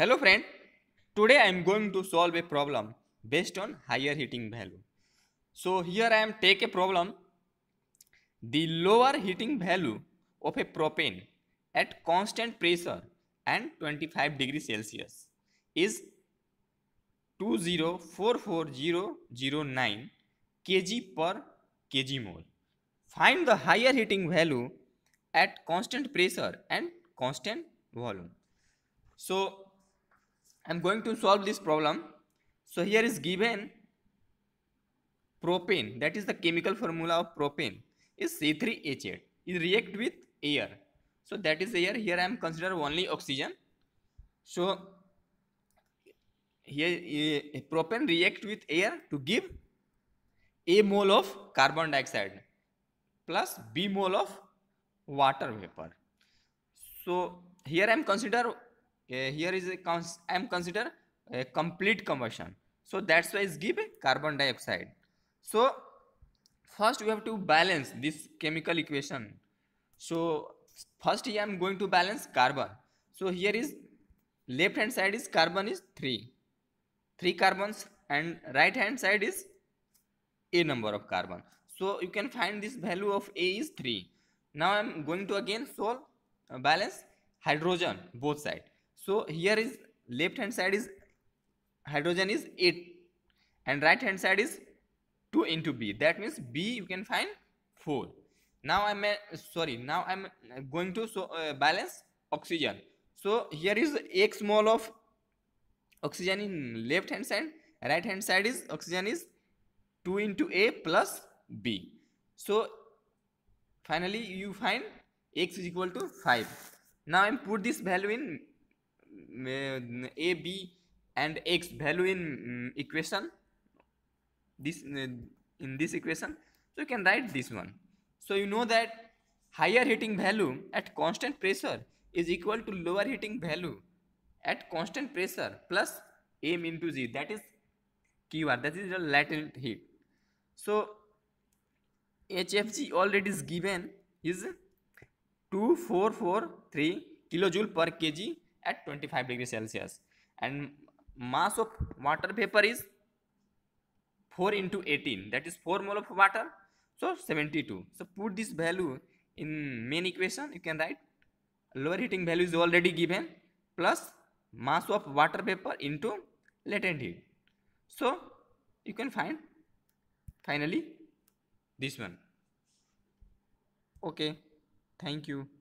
Hello friend, today I am going to solve a problem based on higher heating value. So here I am take a problem. The lower heating value of a propane at constant pressure and 25 degree Celsius is 2044009 kg per kg mole. Find the higher heating value at constant pressure and constant volume. So I'm going to solve this problem. So here is given propane, that is the chemical formula of propane, is C3H8. It react with air. So that is air. Here I am consider only oxygen. So here uh, propane react with air to give a mole of carbon dioxide plus b mole of water vapor. So here I am consider uh, here is a cons I am consider a complete combustion. So that's why it's give carbon dioxide. So first we have to balance this chemical equation. So first here I am going to balance carbon. So here is left hand side is carbon is 3. 3 carbons and right hand side is a number of carbon. So you can find this value of a is 3. Now I am going to again solve uh, balance hydrogen both side so here is left hand side is hydrogen is 8 and right hand side is 2 into b that means b you can find 4 now i'm uh, sorry now i'm going to so, uh, balance oxygen so here is x mole of oxygen in left hand side right hand side is oxygen is 2 into a plus b so finally you find x is equal to 5 now i'm put this value in a b and x value in mm, equation this uh, in this equation so you can write this one so you know that higher heating value at constant pressure is equal to lower heating value at constant pressure plus m into g that is qr that is the latent heat so hfg already is given is 2443 kilojoule per kg at 25 degree Celsius and mass of water vapor is 4 into 18 that is 4 mole of water so 72 so put this value in main equation you can write lower heating value is already given plus mass of water vapor into latent heat so you can find finally this one okay thank you